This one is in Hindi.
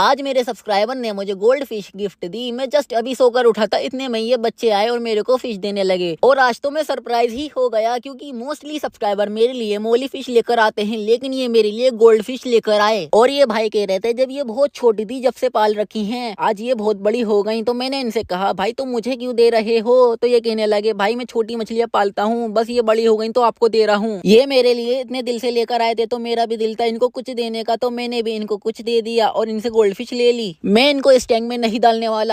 आज मेरे सब्सक्राइबर ने मुझे गोल्ड फिश गिफ्ट दी मैं जस्ट अभी सोकर उठा था इतने में ये बच्चे आए और मेरे को फिश देने लगे और आज तो मैं सरप्राइज ही हो गया क्योंकि मोस्टली सब्सक्राइबर मेरे लिए मोली फिश लेकर आते हैं लेकिन ये मेरे लिए गोल्ड फिश लेकर आए और ये भाई कह रहे थे जब ये बहुत छोटी थी जब से पाल रखी है आज ये बहुत बड़ी हो गई तो मैंने इनसे कहा भाई तुम तो मुझे क्यूँ दे रहे हो तो ये कहने लगे भाई मैं छोटी मछलियाँ पालता हूँ बस ये बड़ी हो गई तो आपको दे रहा हूँ ये मेरे लिए इतने दिल से लेकर आए थे तो मेरा भी दिल था इनको कुछ देने का तो मैंने भी इनको कुछ दे दिया और इनसे गोल्ड फिश ले ली मैं इनको इस टैंक में नहीं डालने वाला